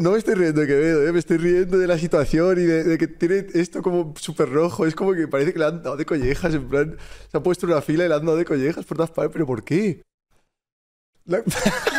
No me estoy riendo, de Quevedo, ¿eh? me estoy riendo de la situación y de, que tiene esto como súper rojo. Es como que parece que le han dado de collejas, en plan, se ha puesto una fila y le han dado de collejas por todas partes, pero ¿por qué?